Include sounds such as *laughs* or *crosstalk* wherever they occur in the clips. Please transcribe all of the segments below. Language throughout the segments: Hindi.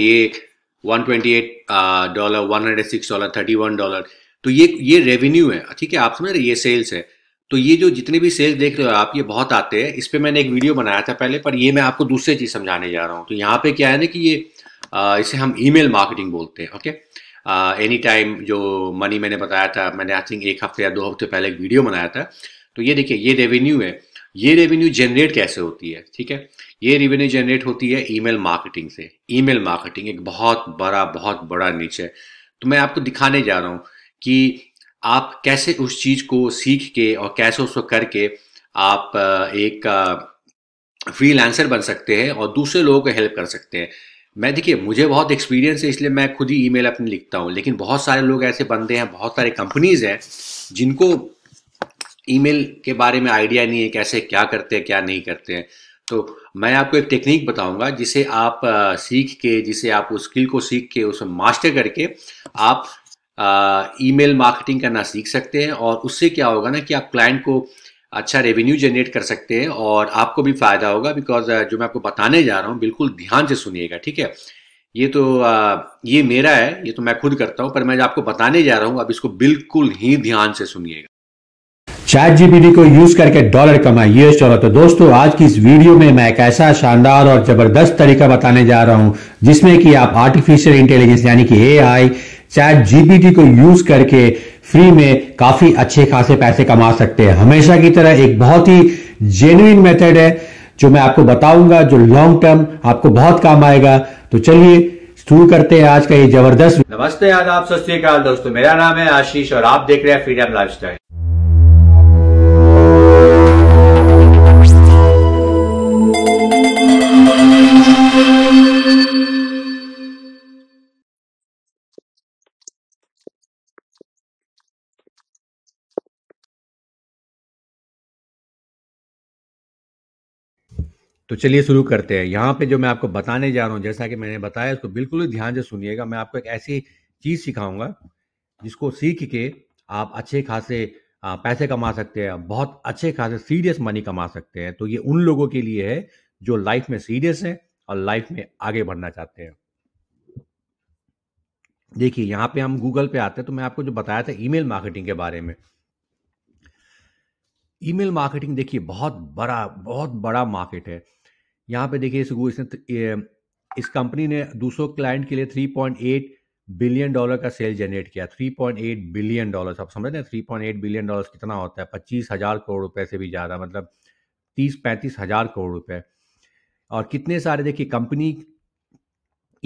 के one twenty eight dollar one hundred six dollar thirty one dollar तो ये ये रेवेन्यू है ठीक है आप समझ रहे ये सेल्स है तो ये जो जितने भी सेल्स देख रहे हो आप ये बहुत आते हैं इस पर मैंने एक वीडियो बनाया था पहले पर ये मैं आपको दूसरी चीज़ समझाने जा रहा हूँ तो यहाँ पे क्या है ना कि ये आ, uh, इसे हम ईमेल मार्केटिंग बोलते हैं ओके एनी टाइम जो मनी मैंने बताया था मैंने आई थिंक एक हफ्ते या दो हफ्ते पहले एक वीडियो बनाया था तो ये देखिए ये रेवेन्यू है ये रेवेन्यू जनरेट कैसे होती है ठीक है ये रिवेन्यू जनरेट होती है ईमेल मार्केटिंग से ईमेल मार्केटिंग एक बहुत बड़ा बहुत बड़ा नीच है तो मैं आपको दिखाने जा रहा हूँ कि आप कैसे उस चीज़ को सीख के और कैसे उसको करके आप एक फ्रीलांसर बन सकते हैं और दूसरे लोगों को हेल्प कर सकते हैं मैं देखिए मुझे बहुत एक्सपीरियंस है इसलिए मैं खुद ही ईमेल अपनी लिखता हूँ लेकिन बहुत सारे लोग ऐसे बंदे हैं बहुत सारे कंपनीज हैं जिनको ईमेल के बारे में आइडिया नहीं है कैसे क्या करते हैं क्या नहीं करते हैं तो मैं आपको एक टेक्निक बताऊंगा जिसे आप सीख के जिसे आप उस स्किल को सीख के उसे मास्टर करके आप ईमेल मार्केटिंग करना सीख सकते हैं और उससे क्या होगा ना कि आप क्लाइंट को अच्छा रेवेन्यू जनरेट कर सकते हैं और आपको भी फायदा होगा बिकॉज जो मैं आपको बताने जा रहा हूँ बिल्कुल ध्यान से सुनिएगा ठीक है ये तो ये मेरा है ये तो मैं खुद करता हूँ पर मैं जो आपको बताने जा रहा हूँ आप इसको बिल्कुल ही ध्यान से सुनिएगा चैट जीपीटी को यूज करके डॉलर कमाइए चलो तो दोस्तों आज की इस वीडियो में मैं एक ऐसा शानदार और जबरदस्त तरीका बताने जा रहा हूं जिसमें कि आप आर्टिफिशियल इंटेलिजेंस यानी कि एआई चैट जीपीटी को यूज करके फ्री में काफी अच्छे खासे पैसे कमा सकते हैं हमेशा की तरह एक बहुत ही जेन्युन मेथड है जो मैं आपको बताऊंगा जो लॉन्ग टर्म आपको बहुत काम आएगा तो चलिए शुरू करते हैं आज का ये जबरदस्त नमस्ते आदाब सत दोस्तों मेरा नाम है आशीष और आप देख रहे हैं फ्रीडम लाइफ तो चलिए शुरू करते हैं यहाँ पे जो मैं आपको बताने जा रहा हूँ जैसा कि मैंने बताया इसको बिल्कुल ही ध्यान से सुनिएगा मैं आपको एक ऐसी चीज़ सिखाऊंगा जिसको सीख के आप अच्छे खासे पैसे कमा सकते हैं बहुत अच्छे खासे सीरियस मनी कमा सकते हैं तो ये उन लोगों के लिए है जो लाइफ में सीरियस है और लाइफ में आगे बढ़ना चाहते हैं देखिए यहाँ पे हम गूगल पे आते हैं तो मैं आपको जो बताया था ईमेल मार्केटिंग के बारे में ईमेल मार्केटिंग देखिए बहुत बड़ा बहुत बड़ा मार्केट है यहाँ पे देखिए सुगू इसने इस कंपनी ने दूसरों क्लाइंट के लिए 3.8 बिलियन डॉलर का सेल जनरेट किया 3.8 बिलियन डॉलर आप समझ रहे हैं 3.8 बिलियन डॉलर कितना होता है पच्चीस हज़ार करोड़ रुपए से भी ज़्यादा मतलब तीस पैंतीस हज़ार करोड़ रुपए और कितने सारे देखिए company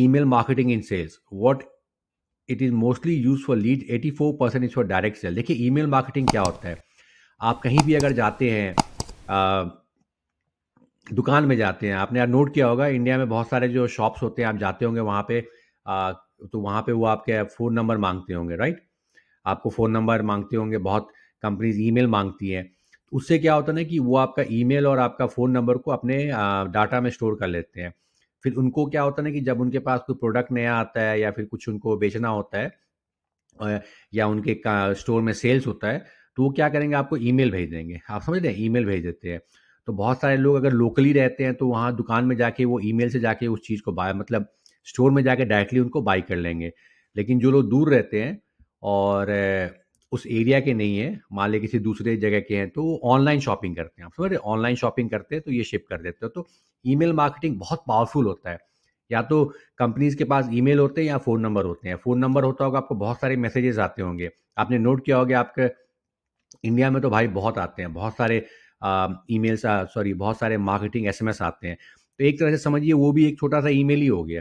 email marketing in sales what it is mostly use for lead 84 percent is for direct sale देखिए ईमेल मार्केटिंग क्या होता है आप कहीं भी अगर जाते हैं आ, दुकान में जाते हैं आपने यार नोट किया होगा इंडिया में बहुत सारे जो शॉप्स होते हैं आप जाते होंगे वहाँ पे आ, तो वहाँ पे वो आपके फ़ोन नंबर मांगते होंगे राइट आपको फ़ोन नंबर मांगते होंगे बहुत कंपनीज ईमेल मांगती हैं तो उससे क्या होता है ना कि वो आपका ईमेल और आपका फ़ोन नंबर को अपने डाटा में स्टोर कर लेते हैं फिर उनको क्या होता है ना कि जब उनके पास कोई प्रोडक्ट नया आता है या फिर कुछ उनको बेचना होता है या उनके स्टोर में सेल्स होता है तो वो क्या करेंगे आपको मेल भेज देंगे आप समझ रहे हैं मेल भेज देते हैं तो बहुत सारे लोग अगर लोकली रहते हैं तो वहाँ दुकान में जाके वो मेल से जाके उस चीज़ को बाय मतलब स्टोर में जाके डायरेक्टली उनको बाई कर लेंगे लेकिन जो लोग दूर रहते हैं और उस एरिया के नहीं है मान लें किसी दूसरे जगह के हैं तो वो ऑनलाइन शॉपिंग करते हैं आप समझ रहे ऑनलाइन शॉपिंग करते हैं तो ये शिप कर देते हो तो ईमेल मार्केटिंग बहुत पावरफुल होता है या तो कंपनीज के पास ईमेल होते हैं या फ़ोन नंबर होते हैं फ़ोन नंबर होता होगा आपको बहुत सारे मैसेजेस आते होंगे आपने नोट किया होगा आपके इंडिया में तो भाई बहुत आते हैं बहुत सारे ई मेल्स सॉरी बहुत सारे मार्केटिंग एस एम एस आते हैं तो एक तरह से समझिए वो भी एक छोटा सा ई मेल ही हो गया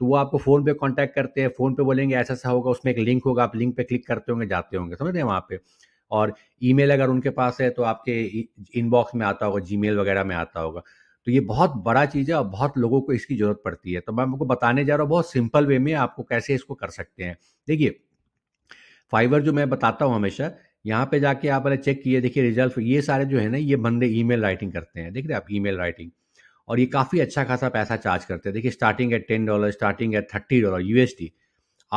तो वो आपको फ़ोन पे कांटेक्ट करते हैं फ़ोन पे बोलेंगे ऐसा ऐसा होगा उसमें एक लिंक होगा आप लिंक पे क्लिक करते होंगे जाते होंगे समझ रहे हैं वहाँ पे और ईमेल अगर उनके पास है तो आपके इनबॉक्स में आता होगा जीमेल वगैरह में आता होगा तो ये बहुत बड़ा चीज़ है और बहुत लोगों को इसकी ज़रूरत पड़ती है तो मैं आपको बताने जा रहा हूँ बहुत सिंपल वे में आपको कैसे इसको कर सकते हैं देखिए फाइबर जो मैं बताता हूँ हमेशा यहाँ पे जाके आप चेक किए देखिए रिजल्ट ये सारे जो है ना ये बंदे ईमेल राइटिंग करते हैं देख रहे आप ईमेल राइटिंग और ये काफ़ी अच्छा खासा पैसा चार्ज करते हैं देखिए स्टार्टिंग है टेन डॉलर स्टार्टिंग है थर्टी डॉलर टी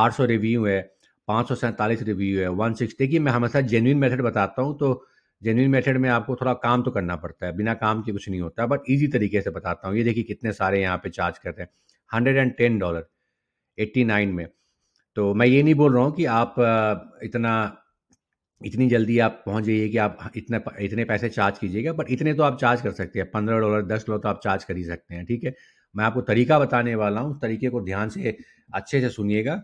आठ सौ रिव्यू है पाँच सौ सैंतालीस रिव्यू है वन सिक्स देखिए मैं हमेशा जेनुइन मेथड बताता हूँ तो जेनुइन मेथड में आपको थोड़ा काम तो करना पड़ता है बिना काम के कुछ नहीं होता बट ईजी तरीके से बताता हूँ ये देखिए कितने सारे यहाँ पे चार्ज करते हैं hundred and ten dollar eighty nine में तो मैं ये नहीं बोल रहा हूँ कि आप इतना इतनी जल्दी आप पहुंच जाइए कि आप इतने इतने पैसे चार्ज कीजिएगा बट इतने तो आप चार्ज कर सकते हैं पंद्रह डॉलर दस डॉलर तो आप चार्ज कर ही सकते हैं ठीक है मैं आपको तरीका बताने वाला हूँ उस तरीके को ध्यान से अच्छे से सुनिएगा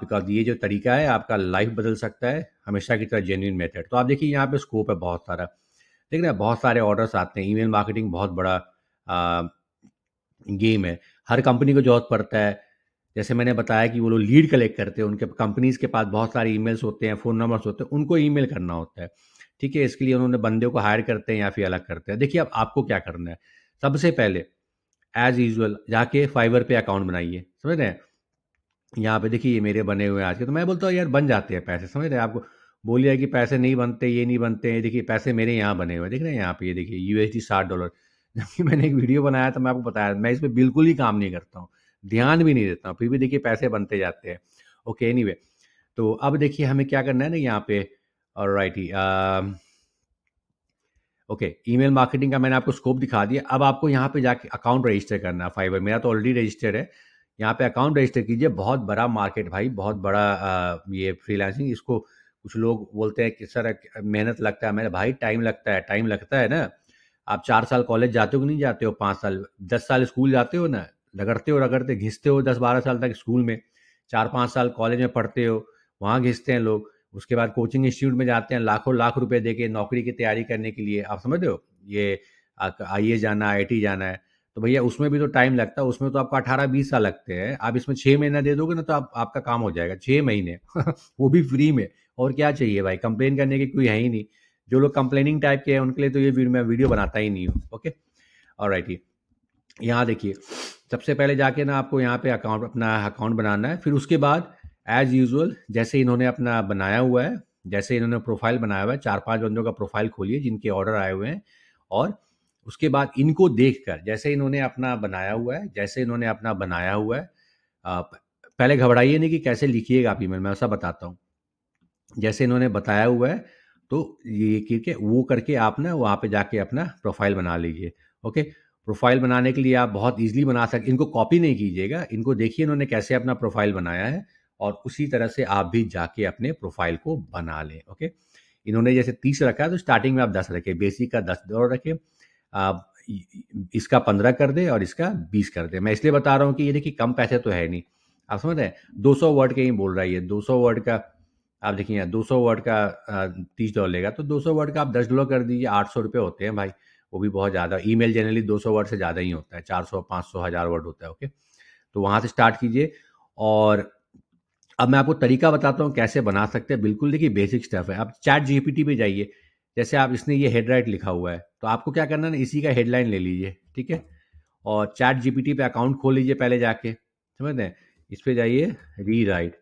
बिकॉज ये जो तरीका है आपका लाइफ बदल सकता है हमेशा की तरह जेन्यून मेथड तो आप देखिए यहाँ पे स्कोप है बहुत सारा ठीक ना बहुत सारे ऑर्डर्स आते हैं ईमेल मार्केटिंग बहुत बड़ा आ, गेम है हर कंपनी को जरूरत पड़ता है जैसे मैंने बताया कि वो लोग लीड कलेक्ट करते हैं उनके कंपनीज़ के पास बहुत सारे ईमेल्स होते हैं फ़ोन नंबर्स होते हैं उनको ईमेल करना होता है ठीक है इसके लिए उन्होंने बंदे को हायर करते हैं या फिर अलग करते हैं देखिए अब आपको क्या करना है सबसे पहले एज यूजल जाके फाइवर पे अकाउंट बनाइए समझ रहे हैं यहाँ पे देखिए ये मेरे बने हुए हैं आज के तो मैं बोलता हूँ यार बन जाते हैं पैसे समझ रहे हैं आपको बोलिए कि पैसे नहीं बनते ये नहीं बनते हैं देखिए पैसे मेरे यहाँ बने हुए देख रहे हैं यहाँ पे ये देखिए यू एस साठ डॉलर जबकि मैंने एक वीडियो बनाया था मैं आपको बताया मैं इस पर बिल्कुल ही काम नहीं करता हूँ ध्यान भी नहीं देता फिर भी देखिए पैसे बनते जाते हैं ओके एनी तो अब देखिए हमें क्या करना है ना यहाँ पे और राइटी ओके ईमेल मार्केटिंग का मैंने आपको स्कोप दिखा दिया अब आपको यहाँ पे जाके अकाउंट रजिस्टर करना है फाइबर मेरा तो ऑलरेडी रजिस्टर्ड है यहाँ पे अकाउंट रजिस्टर कीजिए बहुत बड़ा मार्केट भाई बहुत बड़ा आ, uh, ये फ्रीलांसिंग इसको कुछ लोग बोलते हैं कि सर मेहनत लगता है मेरे भाई टाइम लगता है टाइम लगता है ना आप चार साल कॉलेज जाते हो कि नहीं जाते हो पाँच साल दस साल स्कूल जाते हो ना रगड़ते हो रगड़ते घिसते हो दस बारह साल तक स्कूल में चार पाँच साल कॉलेज में पढ़ते हो वहाँ घिसते हैं लोग उसके बाद कोचिंग इंस्टीट्यूट में जाते हैं लाखों लाख रुपए दे के नौकरी की तैयारी करने के लिए आप समझ हो ये आई ए जाना है आई जाना है तो भैया उसमें भी तो टाइम लगता है उसमें तो आपको अठारह बीस साल लगते हैं आप इसमें छः महीना दे दोगे ना तो आप, आपका काम हो जाएगा छः महीने *laughs* वो भी फ्री में और क्या चाहिए भाई कंप्लेन करने की कोई है ही नहीं जो लोग कंप्लेनिंग टाइप के हैं उनके लिए तो ये मैं वीडियो बनाता ही नहीं हूँ ओके और राइट यहाँ देखिए सबसे पहले जाके ना आपको यहाँ पे अकाउंट अपना अकाउंट बनाना है फिर उसके बाद एज यूजल जैसे इन्होंने अपना बनाया हुआ है जैसे इन्होंने प्रोफाइल बनाया हुआ है चार पांच बंदों का प्रोफाइल खोलिए जिनके ऑर्डर आए हुए हैं और उसके बाद इनको देखकर जैसे इन्होंने अपना बनाया हुआ है जैसे इन्होंने अपना बनाया हुआ है पहले घबराइए नहीं कि कैसे लिखिएगा आप ईमेल मैं ऐसा बताता हूँ जैसे इन्होंने बताया हुआ है तो ये करके वो करके आप ना वहाँ पे जाके अपना प्रोफाइल बना लीजिए ओके प्रोफाइल बनाने के लिए आप बहुत ईजिली बना सकते इनको कॉपी नहीं कीजिएगा इनको देखिए इन्होंने कैसे अपना प्रोफाइल बनाया है और उसी तरह से आप भी जाके अपने प्रोफाइल को बना लें ओके इन्होंने जैसे तीस रखा है तो स्टार्टिंग में आप दस रखें बेसिक का दस और रखें आप इसका पंद्रह कर दें और इसका बीस कर दें मैं इसलिए बता रहा हूँ कि ये देखिए कम पैसे तो है नहीं आप समझ रहे हैं दो सौ वर्ड के ही बोल रहा है ये दो सौ वर्ड का आप देखिए दो सौ वर्ड का तीस डॉलर लेगा तो दो सौ वर्ड का आप दस डॉलर कर दीजिए आठ सौ रुपये होते हैं भाई वो भी बहुत ज़्यादा मेल जनरली 200 वर्ड से ज़्यादा ही होता है 400 500 हज़ार वर्ड होता है ओके तो वहाँ से स्टार्ट कीजिए और अब मैं आपको तरीका बताता हूँ कैसे बना सकते हैं बिल्कुल देखिए बेसिक स्टेप है आप चैट टी पे जाइए जैसे आप इसने ये राइट लिखा हुआ है तो आपको क्या करना है इसी का हेडलाइन ले लीजिए ठीक है और चैट जीपीटी पे अकाउंट खोल लीजिए पहले जाके समझते हैं इस पर जाइए री राइट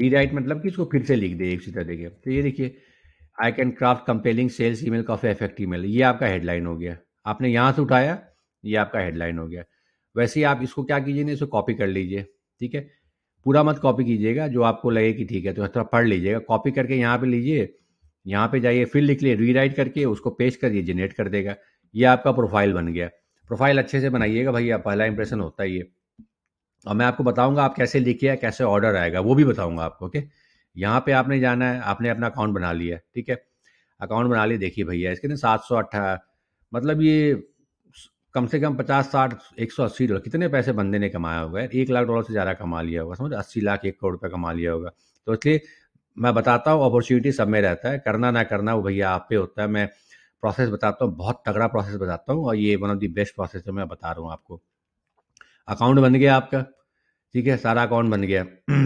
री राइट मतलब कि इसको फिर से लिख दे एक सीधा देखिए तो ये देखिए I can craft compelling sales email coffee effect email ये आपका हेडलाइन हो गया आपने यहाँ से उठाया ये आपका हेडलाइन हो गया वैसे ही आप इसको क्या कीजिए ना इसको कॉपी कर लीजिए ठीक है पूरा मत कॉपी कीजिएगा जो आपको लगे कि ठीक है तो थोड़ा पढ़ लीजिएगा कॉपी करके यहाँ पे लीजिए यहाँ पे जाइए फिर लिख लिए रीराइट करके उसको पेश करिए जनरेट कर देगा ये आपका प्रोफाइल बन गया प्रोफाइल अच्छे से बनाइएगा भैया पहला इंप्रेशन होता ही है और मैं आपको बताऊंगा आप कैसे लिखिए कैसे ऑर्डर आएगा वो भी बताऊंगा आपको ओके okay? यहाँ पे आपने जाना है आपने अपना अकाउंट बना लिया ठीक है अकाउंट बना लिया देखिए भैया इसके ना सात सौ अट्ठा मतलब ये कम से कम पचास साठ एक सौ अस्सी डॉलर कितने पैसे बंदे ने कमाया होगा एक लाख डॉलर से ज़्यादा कमा लिया होगा समझ अस्सी लाख एक करोड़ रुपया कमा लिया होगा तो इसलिए मैं बताता हूँ अपॉर्चुनिटी सब में रहता है करना ना करना वो भैया आप पे होता है मैं प्रोसेस बताता हूँ बहुत तगड़ा प्रोसेस बताता हूँ और ये one of the best process है मैं बता रहा हूँ आपको अकाउंट बन गया आपका ठीक है सारा अकाउंट बन गया *clears throat*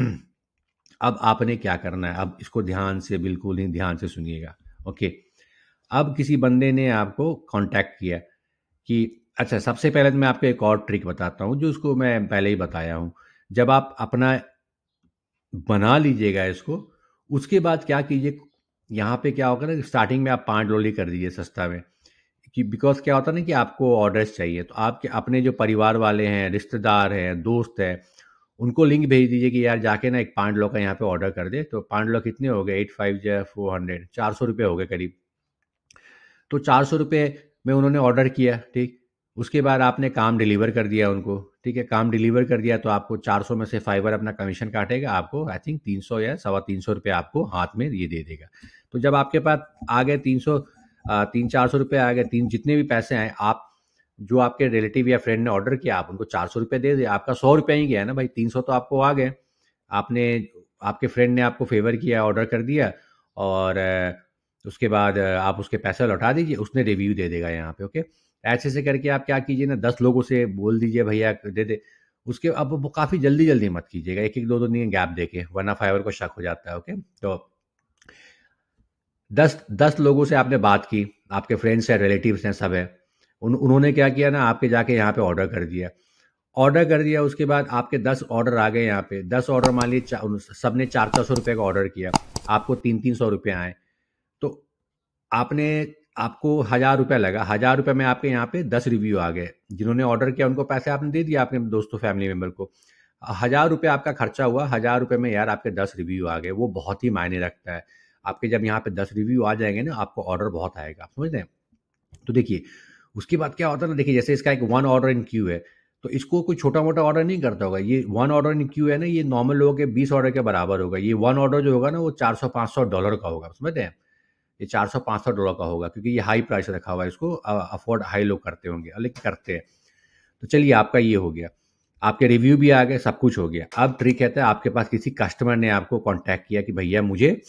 अब आपने क्या करना है अब इसको ध्यान से बिल्कुल ही ध्यान से सुनिएगा ओके अब किसी बंदे ने आपको कांटेक्ट किया कि अच्छा सबसे पहले तो मैं आपको एक और ट्रिक बताता हूँ जो उसको मैं पहले ही बताया हूँ जब आप अपना बना लीजिएगा इसको उसके बाद क्या कीजिए यहाँ पे क्या होगा ना स्टार्टिंग में आप पांच लोली कर दीजिए सस्ता में कि बिकॉज क्या होता है ना कि आपको ऑर्डर्स चाहिए तो आपके अपने जो परिवार वाले हैं रिश्तेदार हैं दोस्त हैं उनको लिंक भेज दीजिए कि यार जाके ना एक पांड लो का यहाँ पे ऑर्डर कर दे तो पांड लो कितने हो गए एट फाइव या फोर हंड्रेड चार सौ रुपये हो गए करीब तो चार सौ रुपये में उन्होंने ऑर्डर किया ठीक उसके बाद आपने काम डिलीवर कर दिया उनको ठीक है काम डिलीवर कर दिया तो आपको सौ में से फाइवर अपना कमीशन काटेगा आपको आई थिंक सौ या सवा तीन सौ रुपये आपको हाथ में ये दे देगा तो जब आपके पास आ गए तीन सौ तीन चार सौ रुपये आ गए तीन जितने भी पैसे आए आप जो आपके रिलेटिव या फ्रेंड ने ऑर्डर किया आप उनको चार सौ रुपये दे दिए आपका सौ रुपया ही गया ना भाई तीन सौ तो आपको आ गए आपने आपके फ्रेंड ने आपको फेवर किया ऑर्डर कर दिया और उसके बाद आप उसके पैसे लौटा दीजिए उसने रिव्यू दे देगा यहाँ पे ओके ऐसे से करके आप क्या कीजिए ना दस लोगों से बोल दीजिए भैया दे दे उसके अब वो काफ़ी जल्दी जल्दी मत कीजिएगा एक एक दो दो दिन गैप दे के वरना फाइवर को शक हो जाता है ओके तो दस दस लोगों से आपने बात की आपके फ्रेंड्स हैं रिलेटिव्स हैं सब है उन उन्होंने क्या किया ना आपके जाके यहाँ पे ऑर्डर कर दिया ऑर्डर कर दिया उसके बाद आपके दस ऑर्डर आ गए यहाँ पे दस ऑर्डर मान लिए सब ने चार चार सौ रुपये का ऑर्डर किया आपको तीन तीन सौ रुपये आए तो आपने आपको हज़ार रुपया लगा हज़ार रुपये में आपके यहाँ पे दस रिव्यू आ गए जिन्होंने ऑर्डर किया उनको पैसे आपने दे दिया अपने दोस्तों फैमिली मेम्बर को हज़ार रुपये आपका खर्चा हुआ हज़ार रुपये में यार आपके दस रिव्यू आ गए वो बहुत ही मायने रखता है आपके जब यहाँ पे दस रिव्यू आ जाएंगे ना आपको ऑर्डर बहुत आएगा आप समझ रहे हैं तो देखिए उसके बाद क्या होता है ना देखिए जैसे इसका एक वन ऑर्डर इन क्यू है तो इसको कोई छोटा मोटा ऑर्डर नहीं करता होगा ये वन ऑर्डर इन क्यू है ना ये नॉर्मल लोगों के बीस ऑर्डर के बराबर होगा ये वन ऑर्डर जो होगा ना वो चार सौ पाँच सौ डॉलर का होगा समझते हैं ये चार सौ पाँच सौ डॉलर का होगा क्योंकि ये हाई प्राइस रखा हुआ है इसको अफोर्ड हाई लोग करते होंगे लेकिन करते हैं तो चलिए आपका ये हो गया आपके रिव्यू भी आ गए सब कुछ हो गया अब ट्रिक कहता है आपके पास किसी कस्टमर ने आपको कांटेक्ट किया कि भैया मुझे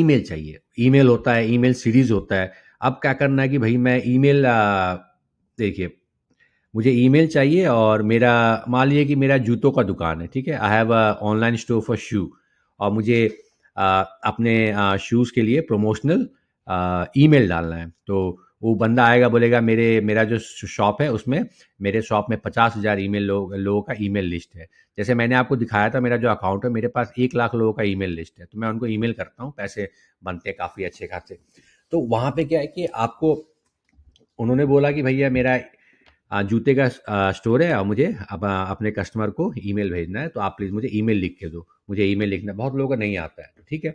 ईमेल चाहिए ईमेल होता है ईमेल सीरीज होता है अब क्या करना है कि भाई मैं ईमेल देखिए मुझे ईमेल चाहिए और मेरा मान लीजिए कि मेरा जूतों का दुकान है ठीक है I have a online store for shoe और मुझे आ, अपने शूज़ के लिए प्रोमोशनल ईमेल डालना है तो वो बंदा आएगा बोलेगा मेरे मेरा जो शॉप है उसमें मेरे शॉप में पचास हज़ार ई मेल लोग लोगों का ईमेल लिस्ट है जैसे मैंने आपको दिखाया था मेरा जो अकाउंट है मेरे पास एक लाख लोगों का ईमेल लिस्ट है तो मैं उनको ईमेल करता हूँ पैसे बनते काफ़ी अच्छे खासे तो वहाँ पे क्या है कि आपको उन्होंने बोला कि भैया मेरा जूते का स्टोर है और मुझे अब अपने कस्टमर को ईमेल भेजना है तो आप प्लीज़ मुझे ईमेल लिख के दो मुझे ईमेल लिखना बहुत लोगों का नहीं आता है तो ठीक है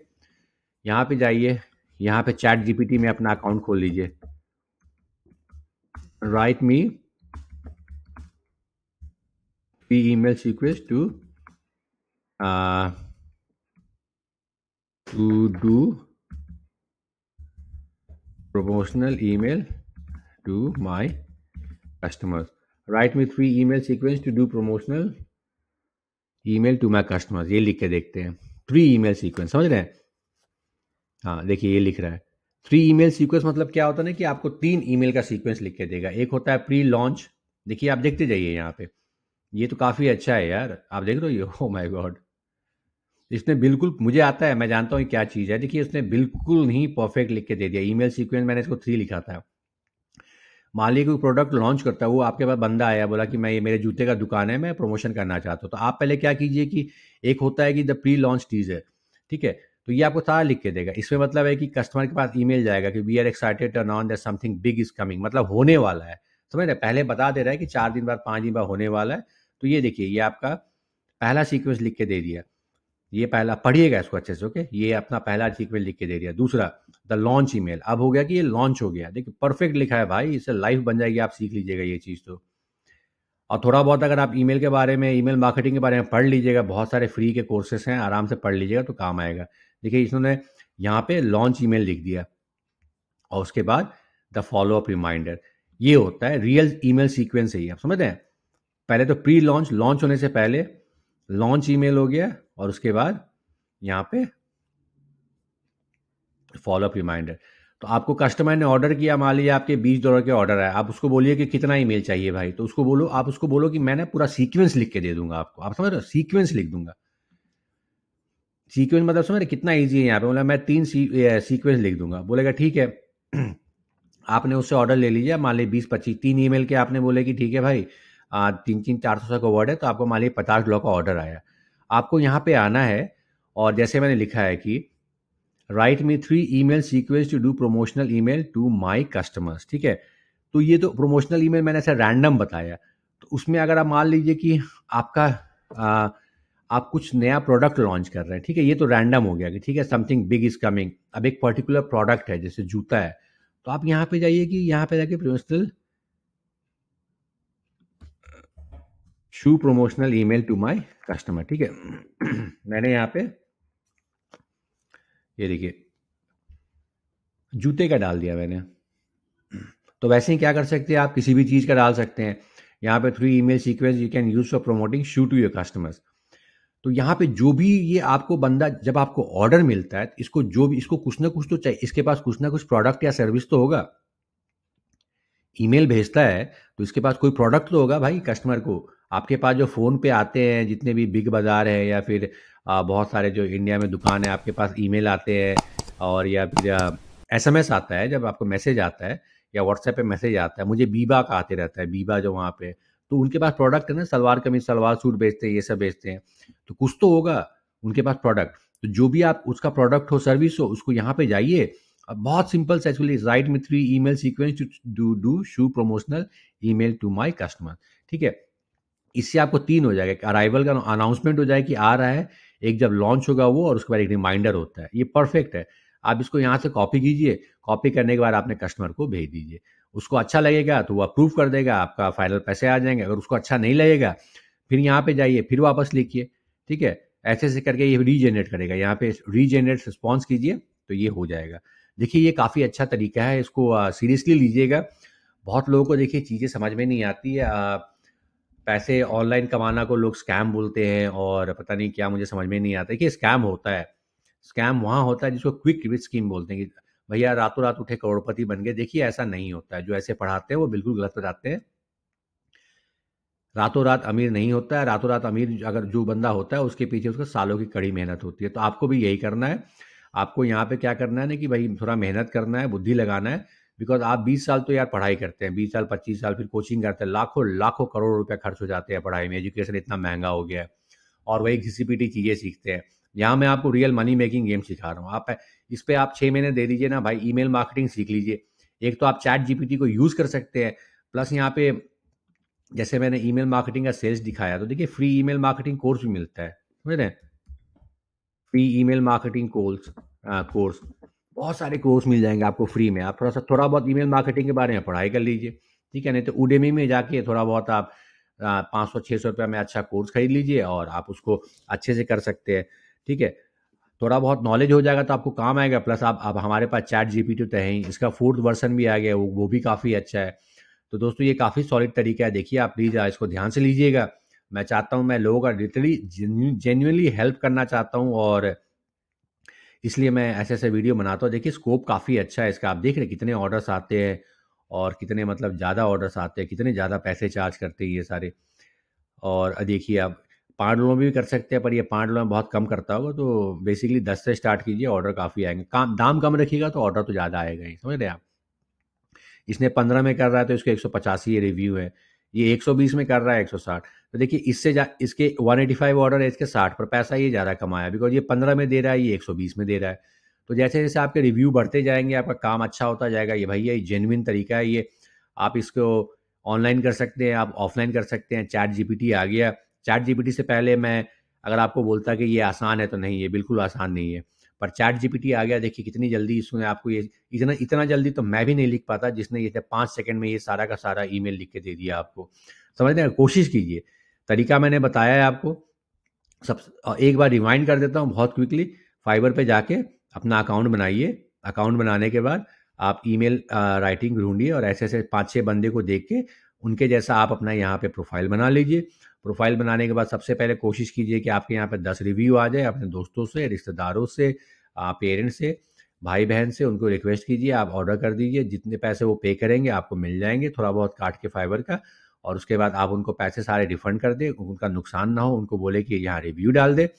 यहाँ पे जाइए यहाँ पे चैट जीपीटी में अपना अकाउंट खोल लीजिए write me P email sequence to to do promotional email to my customers. Write me three email sequence to do promotional email to my customers. ये लिख के देखते हैं थ्री ईमेल सीक्वेंस समझ रहे हैं हाँ देखिए ये लिख रहा है थ्री ईमेल सीक्वेंस मतलब क्या होता है ना कि आपको तीन ईमेल का सीक्वेंस लिख के देगा एक होता है प्री लॉन्च देखिए आप देखते जाइए यहाँ पे ये तो काफ़ी अच्छा है यार आप देख रहे हो ये हो माय गॉड इसने बिल्कुल मुझे आता है मैं जानता हूँ क्या चीज़ है देखिए इसने बिल्कुल ही परफेक्ट लिख के दे दिया ईमेल सीक्वेंस मैंने इसको थ्री लिखा था मान लीजिए कोई प्रोडक्ट लॉन्च करता है वो आपके पास बंदा आया बोला कि मैं ये मेरे जूते का दुकान है मैं प्रमोशन करना चाहता हूँ तो आप पहले क्या कीजिए कि एक होता है कि द प्री लॉन्च टीज है ठीक है तो ये आपको सारा लिख के देगा इसमें मतलब है कि कस्टमर के पास ईमेल जाएगा कि we are excited turn on that something big is coming मतलब होने वाला है समझ रहे पहले बता दे रहा है कि चार दिन बाद पाँच दिन बाद होने वाला है तो ये देखिए ये आपका पहला सीक्वेंस लिख के दे दिया ये पहला पढ़िएगा इसको अच्छे से ओके ये अपना पहला आर्टिकल लिख के दे दिया दूसरा द लॉन्च ईमेल अब हो गया कि ये लॉन्च हो गया देखिए परफेक्ट लिखा है भाई इससे लाइफ बन जाएगी आप सीख लीजिएगा ये चीज़ तो और थोड़ा बहुत अगर आप ईमेल के बारे में ईमेल मार्केटिंग के बारे में पढ़ लीजिएगा बहुत सारे फ्री के कोर्सेस हैं आराम से पढ़ लीजिएगा तो काम आएगा देखिए इसने यहाँ पे लॉन्च ईमेल लिख दिया और उसके बाद द फॉलो अप रिमाइंडर ये होता है रियल ईमेल सीक्वेंस है ये आप समझते हैं पहले तो प्री लॉन्च लॉन्च होने से पहले लॉन्च ईमेल हो गया और उसके बाद यहाँ पे फॉलोअप रिमाइंडर तो आपको कस्टमर ने ऑर्डर किया मान लीजिए आपके बीस डॉलर के ऑर्डर है आप उसको बोलिए कि कितना ईमेल चाहिए भाई तो उसको बोलो आप उसको बोलो कि मैंने पूरा सीक्वेंस लिख के दे दूंगा आपको आप समझ रहे हो सीक्वेंस लिख दूंगा सीक्वेंस मतलब समझ रहे कितना ईजी है यहाँ पे बोला मैं तीन सीक्वेंस लिख दूंगा बोलेगा ठीक है *clears throat* आपने उससे ऑर्डर ले लीजिए मान लीजिए बीस पच्चीस तीन ई के आपने बोले कि ठीक है भाई तीन तीन चार सौ का वर्ड है तो आपको मान लीजिए पचास डॉलर का ऑर्डर आया आपको यहाँ पे आना है और जैसे मैंने लिखा है कि write me three email sequence to do promotional email to my customers ठीक है तो ये तो प्रोमोशनल ई मेल मैंने ऐसा रैंडम बताया तो उसमें अगर आप मान लीजिए कि आपका आ, आप कुछ नया प्रोडक्ट लॉन्च कर रहे हैं ठीक है ये तो रैंडम हो गया कि ठीक है समथिंग बिग इज कमिंग अब एक पर्टिकुलर प्रोडक्ट है जैसे जूता है तो आप यहाँ पे जाइए कि यहाँ पे जाके promotional shoe promotional email to my customer ठीक है *clears throat* मैंने यहाँ पे ये देखिए जूते का डाल दिया मैंने तो वैसे ही क्या कर सकते हैं आप किसी भी चीज़ का डाल सकते हैं यहाँ पे through email sequence you can use for promoting shoe to your customers तो यहाँ पे जो भी ये आपको बंदा जब आपको ऑर्डर मिलता है इसको जो भी इसको कुछ ना कुछ तो चाहिए इसके पास कुछ ना कुछ प्रोडक्ट या सर्विस तो होगा ईमेल भेजता है तो इसके पास कोई प्रोडक्ट तो होगा भाई कस्टमर को आपके पास जो फ़ोन पे आते हैं जितने भी बिग बाज़ार हैं या फिर बहुत सारे जो इंडिया में दुकान है आपके पास ईमेल आते हैं और या फिर एस आता है जब आपको मैसेज आता है या व्हाट्सएप पे मैसेज आता है मुझे बीबा का आते रहता है बीबा जो वहाँ पे तो उनके पास प्रोडक्ट है ना सलवार कमीज सलवार सूट बेचते हैं ये सब बेचते हैं तो कुछ तो होगा उनके पास प्रोडक्ट तो जो भी आप उसका प्रोडक्ट हो सर्विस हो उसको यहाँ पे जाइए बहुत सिंपल से actually write me three email sequence to do shoe promotional email to my customer ठीक है इससे आपको तीन हो जाएगा अराइवल का अनाउंसमेंट हो जाए कि आ रहा है एक जब लॉन्च होगा वो और उसके बाद एक रिमाइंडर होता है ये परफेक्ट है आप इसको यहाँ से कॉपी कीजिए कॉपी करने के बाद आपने कस्टमर को भेज दीजिए उसको अच्छा लगेगा तो वो अप्रूव कर देगा आपका फाइनल पैसे आ जाएंगे अगर उसको अच्छा नहीं लगेगा फिर यहाँ पे जाइए फिर वापस लिखिए ठीक है ऐसे ऐसे करके ये रीजनरेट करेगा यहाँ पे रीजनरेट रिस्पॉन्स कीजिए तो ये हो जाएगा देखिए ये काफ़ी अच्छा तरीका है इसको सीरियसली लीजिएगा बहुत लोगों को देखिए चीज़ें समझ में नहीं आती है आ, पैसे ऑनलाइन कमाना को लोग स्कैम बोलते हैं और पता नहीं क्या मुझे समझ में नहीं आता कि स्कैम होता है स्कैम वहाँ होता है जिसको क्विक रिविट स्कीम बोलते हैं कि भैया रातों रात उठे करोड़पति बन गए देखिए ऐसा नहीं होता है जो ऐसे पढ़ाते हैं वो बिल्कुल गलत बताते हैं रातों रात अमीर नहीं होता है रातों रात अमीर अगर जो बंदा होता है उसके पीछे उसका सालों की कड़ी मेहनत होती है तो आपको भी यही करना है आपको यहाँ पे क्या करना है ना कि भाई थोड़ा मेहनत करना है बुद्धि लगाना है बिकॉज आप 20 साल तो यार पढ़ाई करते हैं 20 साल 25 साल फिर कोचिंग करते हैं लाखों लाखों करोड़ रुपया खर्च हो जाते हैं पढ़ाई में एजुकेशन इतना महंगा हो गया है और वही घिसी पीटी चीज़ें सीखते हैं यहाँ मैं आपको रियल मनी मेकिंग गेम सिखा रहा हूँ आप इस पर आप छः महीने दे दीजिए ना भाई ई मार्केटिंग सीख लीजिए एक तो आप चैट जी को यूज़ कर सकते हैं प्लस यहाँ पे जैसे मैंने ई मार्केटिंग का सेल्स दिखाया तो देखिए फ्री ई मार्केटिंग कोर्स भी मिलता है समझ रहे free e marketing course course बहुत सारे कोर्स मिल जाएंगे आपको फ्री में आप थोड़ा सा थोड़ा बहुत ईमेल मार्केटिंग के बारे में पढ़ाई कर लीजिए ठीक है नहीं तो उडेमी में जाके थोड़ा बहुत आप पाँच सौ छः सौ रुपया में अच्छा कोर्स खरीद लीजिए और आप उसको अच्छे से कर सकते हैं ठीक है थोड़ा बहुत नॉलेज हो जाएगा तो आपको काम आएगा प्लस आप आप हमारे पास चैट टी तो है ही इसका फोर्थ वर्सन भी आ गया वो वो भी काफ़ी अच्छा है तो दोस्तों ये काफ़ी सॉलिड तरीका है देखिए आप प्लीज़ इसको ध्यान से लीजिएगा मैं चाहता हूँ मैं लोगों का लिटरली जेन्यूनली हेल्प करना चाहता हूँ और इसलिए मैं ऐसे ऐसे वीडियो बनाता हूँ देखिए स्कोप काफ़ी अच्छा है इसका आप देख रहे हैं कितने ऑर्डर्स आते हैं और कितने मतलब ज़्यादा ऑर्डर्स आते हैं कितने ज़्यादा पैसे चार्ज करते हैं ये सारे और देखिए आप पांडलों लोन भी कर सकते हैं पर ये पाँच लोन बहुत कम करता होगा तो बेसिकली दस से स्टार्ट कीजिए ऑर्डर काफ़ी आएंगे काम दाम कम रखिएगा तो ऑर्डर तो ज़्यादा आएगा ही समझ रहे आप इसने पंद्रह में कर रहा है तो इसको एक सौ पचासी रिव्यू है ये 120 में कर रहा है 160 तो देखिए इससे जा इसके 185 ऑर्डर है इसके 60 पर पैसा ये ज़्यादा कमाया बिकॉज ये 15 में दे रहा है ये 120 में दे रहा है तो जैसे जैसे आपके रिव्यू बढ़ते जाएंगे आपका काम अच्छा होता जाएगा ये भैया ये जेनविन तरीका है ये आप इसको ऑनलाइन कर सकते हैं आप ऑफलाइन कर सकते हैं चैट जीपीटी आ गया चैट जीपीटी से पहले मैं अगर आपको बोलता कि ये आसान है तो नहीं ये बिल्कुल आसान नहीं है पर चैट जीपीटी आ गया देखिए कितनी जल्दी इसने आपको ये इतना इतना जल्दी तो मैं भी नहीं लिख पाता जिसने ये पाँच सेकंड में ये सारा का सारा ई लिख के दे दिया आपको समझने हैं कोशिश कीजिए तरीका मैंने बताया है आपको सब एक बार रिमाइंड कर देता हूँ बहुत क्विकली फाइबर पे जाके अपना अकाउंट बनाइए अकाउंट बनाने के बाद आप ईमेल राइटिंग ढूंढिए और ऐसे ऐसे पाँच छः बंदे को देख के उनके जैसा आप अपना यहाँ पे प्रोफाइल बना लीजिए प्रोफाइल बनाने के बाद सबसे पहले कोशिश कीजिए कि आपके यहाँ पर दस रिव्यू आ जाए अपने दोस्तों से रिश्तेदारों से पेरेंट्स से भाई बहन से उनको रिक्वेस्ट कीजिए आप ऑर्डर कर दीजिए जितने पैसे वो पे करेंगे आपको मिल जाएंगे थोड़ा बहुत काट के फाइबर का और उसके बाद आप उनको पैसे सारे रिफंड कर दें उनका नुकसान ना हो उनको बोले कि यहाँ रिव्यू डाल दे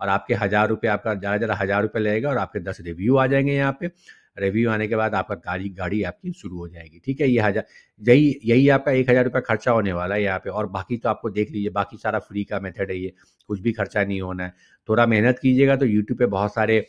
और आपके हज़ार रुपये आपका ज़्यादा ज़्यादा हज़ार रुपये लगेगा और आपके दस रिव्यू आ जाएंगे यहाँ पर रिव्यू आने के बाद आपका गाड़ी गाड़ी आपकी शुरू हो जाएगी ठीक है ये हज़ार यही यही आपका एक हज़ार रुपये खर्चा होने वाला है यहाँ पे और बाकी तो आपको देख लीजिए बाकी सारा फ्री का मेथड है ये कुछ भी खर्चा नहीं होना है थोड़ा मेहनत कीजिएगा तो यूट्यूब पर बहुत सारे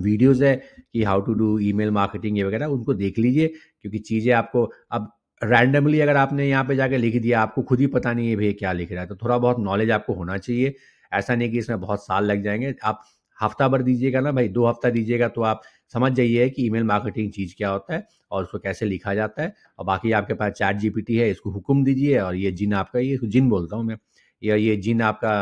वीडियोस है कि how to do email marketing ये वगैरह उनको देख लीजिए क्योंकि चीज़ें आपको अब रैंडमली अगर आपने यहाँ पे जाके लिख दिया आपको खुद ही पता नहीं है भैया क्या लिख रहा है तो थोड़ा बहुत नॉलेज आपको होना चाहिए ऐसा नहीं कि इसमें बहुत साल लग जाएंगे आप हफ्ता भर दीजिएगा ना भाई दो हफ्ता दीजिएगा तो आप समझ जाइए कि ईमेल मार्केटिंग चीज़ क्या होता है और उसको कैसे लिखा जाता है और बाकी आपके पास चैट जीपीटी है इसको हुक्म दीजिए और ये जिन आपका ये तो जिन बोलता हूँ मैं या ये जिन आपका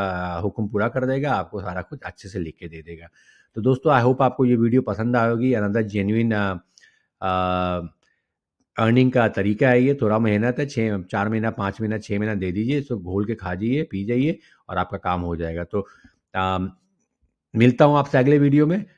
हुक्म पूरा कर देगा आपको सारा कुछ अच्छे से लिख के दे देगा तो दोस्तों आई होप आपको ये वीडियो पसंद आएगी अनदर जेन्यून अर्निंग का तरीका है ये थोड़ा मेहनत है छः चार महीना पाँच महीना छः महीना दे दीजिए इसको घोल के खा जाइए पी जाइए और आपका काम हो जाएगा तो आ, um, मिलता हूं आपसे अगले वीडियो में